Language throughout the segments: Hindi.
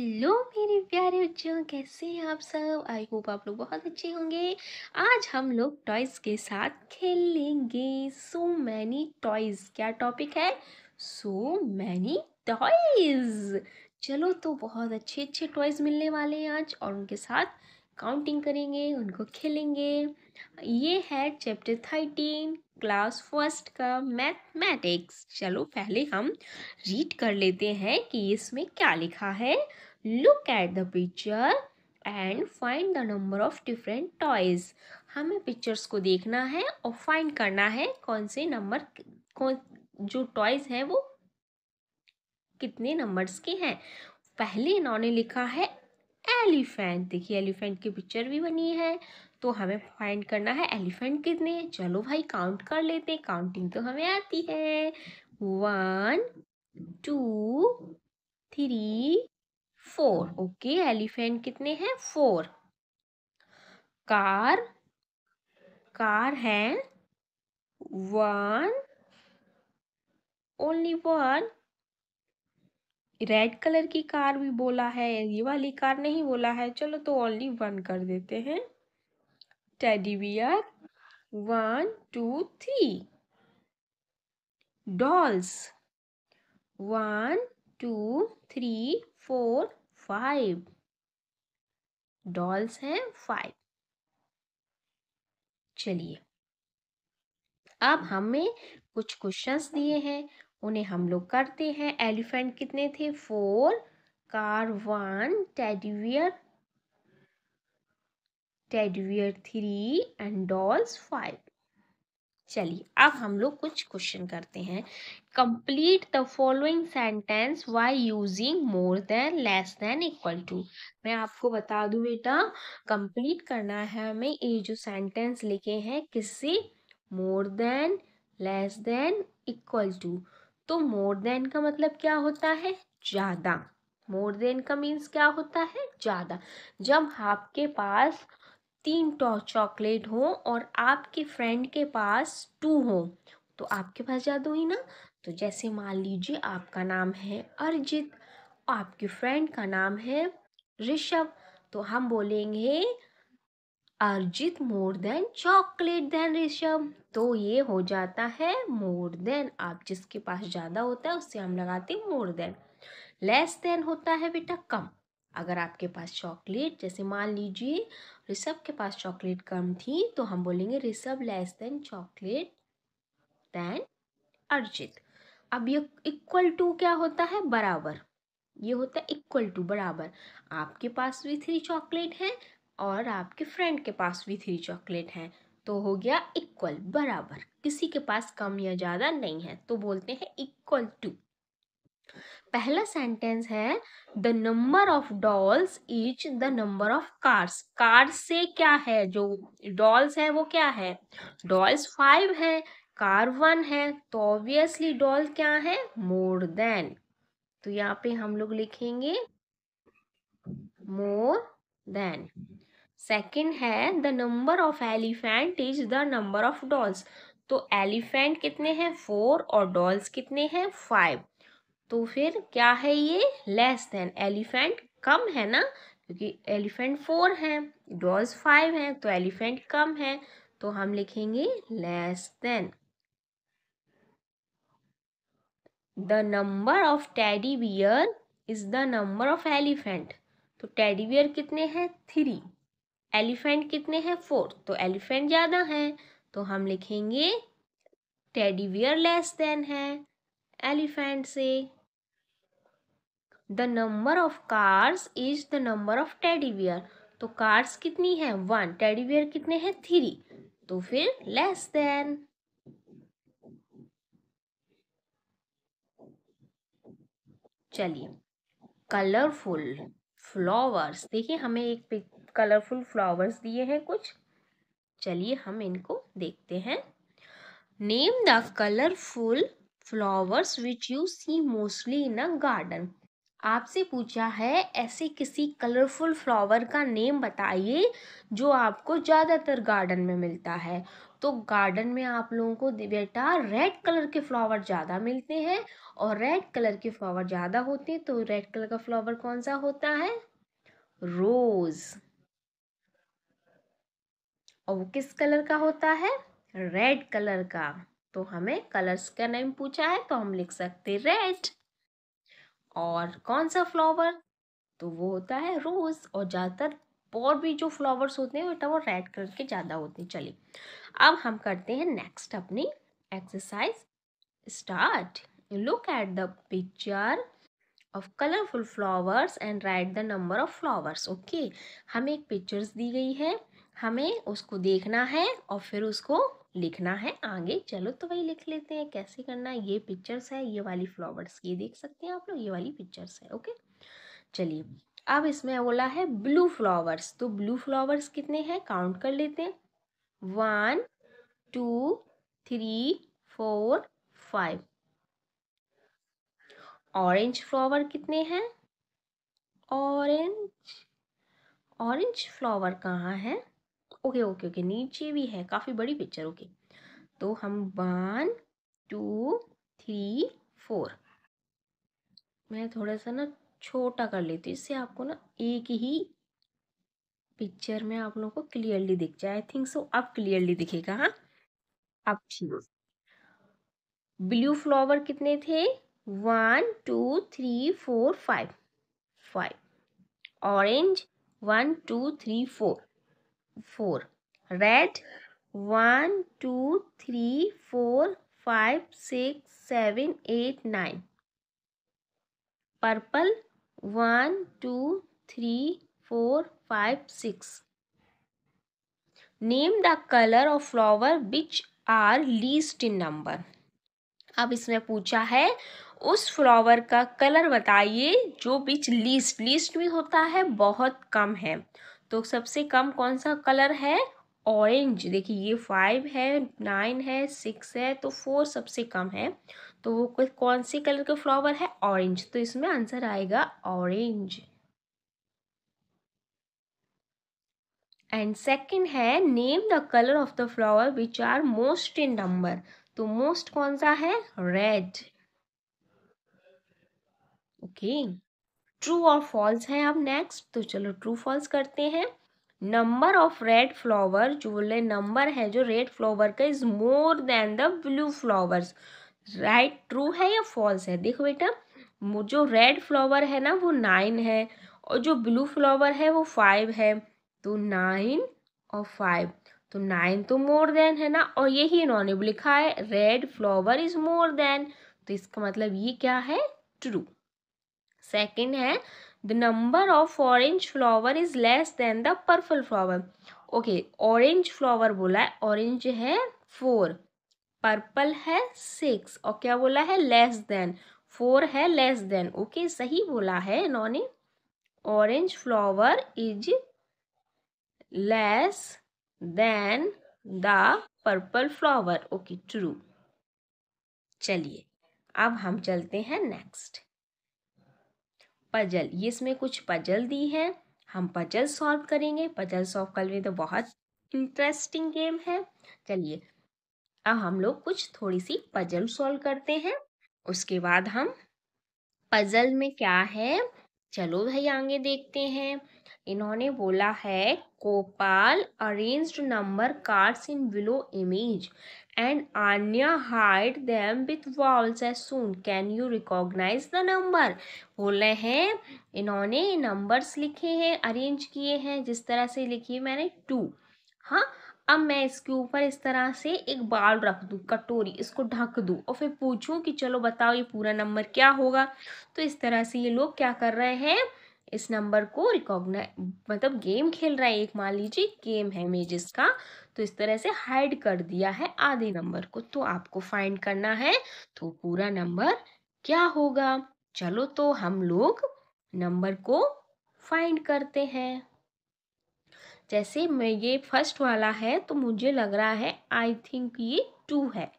हेलो मेरे प्यारे बच्चों कैसे हैं आप सब आई होप आप लोग बहुत अच्छे होंगे आज हम लोग टॉयज़ के साथ खेलेंगे सो मैनी टॉयज़ क्या टॉपिक है सो मैनी टॉयज़ चलो तो बहुत अच्छे अच्छे टॉयज़ मिलने वाले हैं आज और उनके साथ काउंटिंग करेंगे उनको खेलेंगे ये है चैप्टर थर्टीन क्लास फर्स्ट का मैथमेटिक्स चलो पहले हम रीड कर लेते हैं कि इसमें क्या लिखा है look at the picture and find the number of different toys हमें पिक्चर्स को देखना है और फाइंड करना है कौन से नंबर कौन जो टॉयज हैं वो कितने नंबर्स के हैं पहले इन्होंने लिखा है एलिफेंट देखिए एलिफेंट की पिक्चर भी बनी है तो हमें फाइंड करना है एलिफेंट कितने हैं चलो भाई काउंट कर लेते हैं काउंटिंग तो हमें आती है one two three four okay elephant कितने हैं फोर कार कार है one only one red colour की कार भी बोला है ये वाली कार नहीं बोला है चलो तो ओनली वन कर देते हैं teddy bear. One, two, three. Dolls. One, two, three, four, five. Dolls हैं फाइव चलिए अब हमें कुछ क्वेश्चंस दिए हैं उन्हें हम लोग करते हैं एलिफेंट कितने थे four car one teddy bear teddy bear three and dolls five चलिए अब हम लोग कुछ क्वेश्चन करते हैं complete the following sentence by using more than less than equal to मैं आपको बता दूं बेटा कंप्लीट करना है हमें ये जो सेंटेंस लिखे हैं किससे more than less than equal to तो मोर देन का मतलब क्या होता है ज़्यादा मोर देन का मीन्स क्या होता है ज़्यादा जब आपके पास तीन टॉ चॉकलेट हो और आपके फ्रेंड के पास टू हो तो आपके पास ज़्यादा हुई ना तो जैसे मान लीजिए आपका नाम है अर्जित आपके फ्रेंड का नाम है ऋषभ तो हम बोलेंगे Arjit more than chocolate than Rishabh तो ये हो जाता है मोर देन आप जिसके पास ज़्यादा होता है उससे हम लगाते हैं मोर देन लेस देन होता है बेटा कम अगर आपके पास चॉकलेट जैसे मान लीजिए ऋषभ के पास चॉकलेट कम थी तो हम बोलेंगे Rishabh less than chocolate than Arjit अब ये इक्वल टू क्या होता है बराबर ये होता है इक्वल टू बराबर आपके पास भी थ्री चॉकलेट है और आपके फ्रेंड के पास भी थ्री चॉकलेट है तो हो गया इक्वल बराबर किसी के पास कम या ज़्यादा नहीं है तो बोलते हैं इक्वल टू पहला सेंटेंस है the number of dolls is the number of cars cars से क्या है जो डॉल्स है वो क्या है डॉल्स फाइव है कार वन है तो ऑब्वियसली डॉल क्या है मोर देन तो यहाँ पे हम लोग लिखेंगे मोर देन सेकेंड है the number of elephant is the number of dolls तो एलिफेंट कितने हैं फोर और डॉल्स कितने हैं फाइव तो फिर क्या है ये लेस देन एलिफेंट कम है ना क्योंकि एलिफेंट फोर है डॉल्स फाइव है तो एलिफेंट कम है तो हम लिखेंगे less than the number of teddy bear is the number of elephant तो टेडी बियर कितने हैं थ्री एलिफेंट कितने हैं फोर तो एलिफेंट ज़्यादा है तो हम लिखेंगे टेडी बियर लेस देन है एलिफेंट से the number of cars is the number of teddy bear तो कार्स कितनी है वन टेडीवियर कितने हैं थ्री तो फिर लेस देन चलिए कलरफुल फ्लावर्स देखिए हमें एक कलरफुल फ्लावर्स दिए हैं कुछ चलिए हम इनको देखते हैं name the colourful flowers which you see mostly in a garden आपसे पूछा है ऐसे किसी कलरफुल फ्लावर का नेम बताइए जो आपको ज़्यादातर गार्डन में मिलता है तो गार्डन में आप लोगों को बेटा रेड कलर के फ्लावर ज़्यादा मिलते हैं और रेड कलर के फ्लावर ज़्यादा होते हैं तो रेड कलर का फ्लावर कौन सा होता है रोज़ और वो किस कलर का होता है रेड कलर का तो हमें कलर्स का नेम पूछा है तो हम लिख सकते रेड और कौन सा फ्लावर तो वो होता है रोज़ और ज़्यादातर और भी जो फ्लावर्स होते हैं बेटा वो रेड कलर के ज़्यादा होते हैं चलिए अब हम करते हैं नेक्स्ट अपनी exercise start look at the picture of colourful flowers and write the number of flowers okay हमें एक पिक्चर्स दी गई है हमें उसको देखना है और फिर उसको लिखना है आगे चलो तो वही लिख लेते हैं कैसे करना है ये पिक्चर्स है ये वाली फ्लावर्स ये देख सकते हैं आप लोग ये वाली पिक्चर्स है ओके चलिए अब इसमें बोला है ब्लू फ्लावर्स तो ब्लू फ्लावर्स कितने हैं काउंट कर लेते हैं one two three four five orange flower कितने हैं ऑरेंज ऑरेंज फ्लावर कहाँ है ओके ओके ओके नीचे भी है काफ़ी बड़ी पिक्चर ओके तो हम वन टू थ्री फोर मैं थोड़ा सा ना छोटा कर लेती हूँ इससे आपको ना एक ही पिक्चर में आप लोगों को क्लियरली दिख जाए आई थिंक सो अब क्लियरली दिखेगा हाँ अब ठीक ब्लू फ्लावर कितने थे one two three four five five orange one two three four four red one two three four five six seven eight nine purple one two three four five six name the colour of flower which are least in number अब इसमें पूछा है उस फ्लावर का कलर बताइए जो बिच लीस्ट लीस्ट भी होता है बहुत कम है तो सबसे कम कौन सा कलर है ऑरेंज देखिए ये फाइव है नाइन है सिक्स है तो फोर सबसे कम है तो वो कौन से कलर का फ्लावर है ऑरेंज तो इसमें आंसर आएगा ऑरेंज एंड सेकेंड है name the colour of the flower which are most in number तो मोस्ट कौन सा है रेड ओके okay. ट्रू और फॉल्स है अब नेक्स्ट तो चलो ट्रू फॉल्स करते हैं नंबर ऑफ रेड फ्लावर जो बोले नंबर है जो रेड फ्लावर का is more than the blue flowers right true है या फॉल्स है देखो बेटा जो रेड फ्लावर है ना वो नाइन है और जो ब्लू फ्लावर है वो फाइव है तो नाइन और फाइव तो नाइन तो मोर देन है ना और यही इन्होंने लिखा है red flower is more than तो इसका मतलब ये क्या है ट्रू सेकेंड है the number of orange flower is less than the purple flower okay orange flower बोला है ऑरेंज है फोर पर्पल है सिक्स और क्या बोला है लेस देन फोर है लेस देन ओके सही बोला है इन्होंने orange flower is less than the purple flower okay true चलिए अब हम चलते हैं नेक्स्ट पजल ये इसमें कुछ पजल दी है हम पजल सॉल्व करेंगे पजल सॉल्व करने तो बहुत इंटरेस्टिंग गेम है चलिए अब हम लोग कुछ थोड़ी सी पजल सॉल्व करते हैं उसके बाद हम पजल में क्या है चलो भाई आगे देखते हैं इन्होंने बोला है Kopal arranged number cards in below image and Anya hide them with walls as soon. Can you recognize the number? बोले हैं इन्होंने numbers लिखे हैं arrange किए हैं जिस तरह से लिखी है मैंने टू हाँ अब मैं इसके ऊपर इस तरह से एक बाल रख दूँ कटोरी इसको ढक दूँ और फिर पूछूँ कि चलो बताओ ये पूरा नंबर क्या होगा तो इस तरह से ये लोग क्या कर रहे हैं इस नंबर को रिकॉग्नाइ मतलब गेम खेल रहा है एक मान लीजिए गेम है इमेजेस का तो इस तरह से हाइड कर दिया है आधे नंबर को तो आपको फाइंड करना है तो पूरा नंबर क्या होगा चलो तो हम लोग नंबर को फाइंड करते हैं जैसे मैं ये फर्स्ट वाला है तो मुझे लग रहा है आई थिंक ये टू है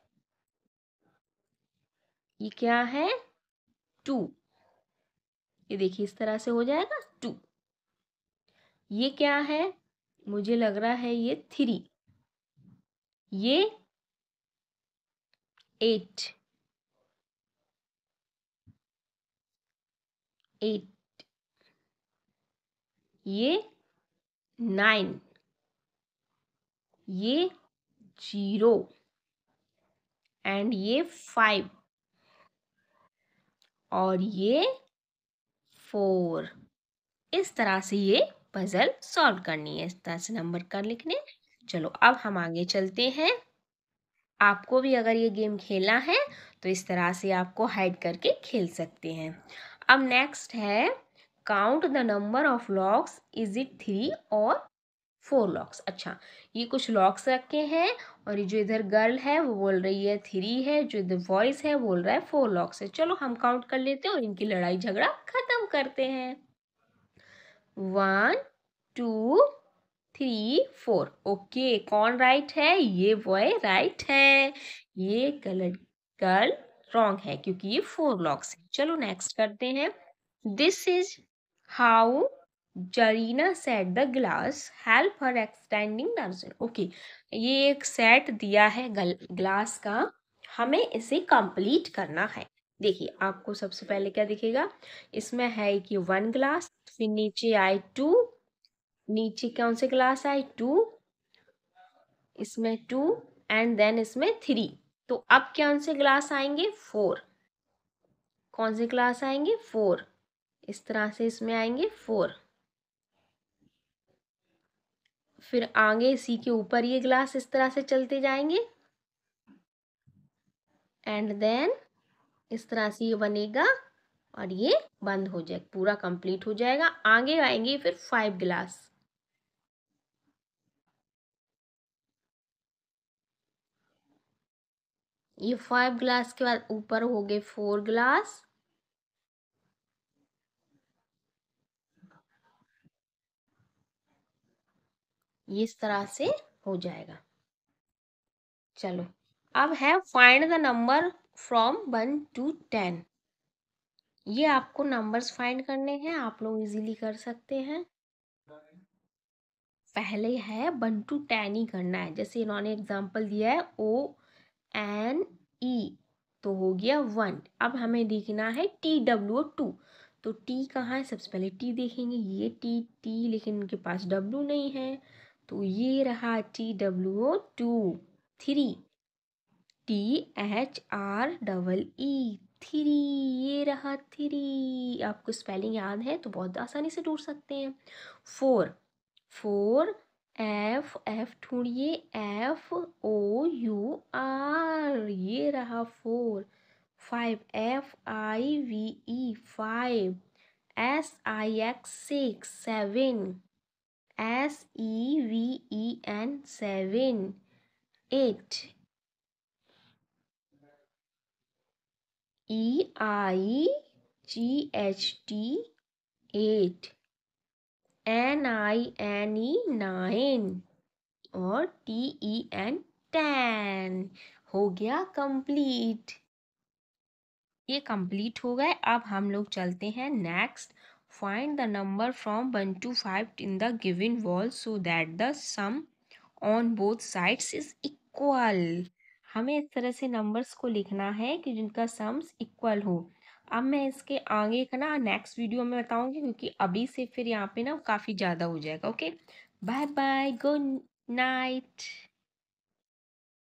ये क्या है टू ये देखिए इस तरह से हो जाएगा टू ये क्या है मुझे लग रहा है ये थ्री ये एट एट ये नाइन ये जीरो एंड ये फाइव और ये फोर इस तरह से ये पजल सॉल्व करनी है इस तरह से नंबर कर लिखने चलो अब हम आगे चलते हैं आपको भी अगर ये गेम खेलना है तो इस तरह से आपको हाइड करके खेल सकते हैं अब नेक्स्ट है count the number of locks is it three और फोर लॉक्स अच्छा ये कुछ लॉक्स रखे हैं और ये जो इधर गर्ल है वो बोल रही है थ्री है जो इधर बॉयज़ है बोल रहा है फोर लॉक्स है चलो हम काउंट कर लेते हैं और इनकी लड़ाई झगड़ा ख़त्म करते हैं one two three four okay कौन राइट है ये बॉय राइट है ये गलत गर्ल रॉन्ग है क्योंकि ये फोर लॉक्स है चलो नेक्स्ट करते हैं this is how Zarina set the glass help her extending दर्जन ओके ये एक सेट दिया है ग्लास का हमें इसे कंप्लीट करना है देखिए आपको सबसे पहले क्या दिखेगा इसमें है कि वन ग्लास फिर नीचे आए टू नीचे कौन से ग्लास आए टू इसमें टू एंड देन इसमें थ्री तो अब कौन से ग्लास आएंगे फोर कौन से ग्लास आएंगे फोर इस तरह से इसमें आएंगे फोर फिर आगे सी के ऊपर ये ग्लास इस तरह से चलते जाएंगे एंड देन इस तरह से ये बनेगा और ये बंद हो जाएगा पूरा कंप्लीट हो जाएगा आगे आएंगे फिर फाइव ग्लास ये फाइव ग्लास के बाद ऊपर हो गए फोर ग्लास ये इस तरह से हो जाएगा चलो अब है find the number from one to ten ये आपको नंबर्स फाइंड करने हैं आप लोग इजीली कर सकते हैं पहले है वन टू टेन ही करना है जैसे इन्होंने एग्जांपल दिया है ओ एन ई तो हो गया वन अब हमें देखना है टी डब्ल्यू टू तो टी कहाँ है सबसे पहले टी देखेंगे ये टी टी लेकिन उनके पास डब्ल्यू नहीं है तो ये रहा T W O two three T H R double E three ये रहा थ्री आपको स्पेलिंग याद है तो बहुत आसानी से ढूंढ सकते हैं फोर फोर एफ एफ ढूंढिए एफ ओ यू आर ये रहा four five F I V E five S I X six seven S E V E N seven eight E I G H T eight N I N E nine और टी ई एन टेन हो गया कंप्लीट ये कंप्लीट हो गए अब हम लोग चलते हैं next Find the number from 1 to 5 in the given wall so that the sum on both sides is equal. हमें इस तरह से नंबर्स को लिखना है कि जिनका सम्स इक्वल हो अब मैं इसके आगे का ना नेक्स्ट वीडियो में बताऊंगी क्योंकि अभी से फिर यहाँ पे ना काफ़ी ज़्यादा हो जाएगा okay bye bye good night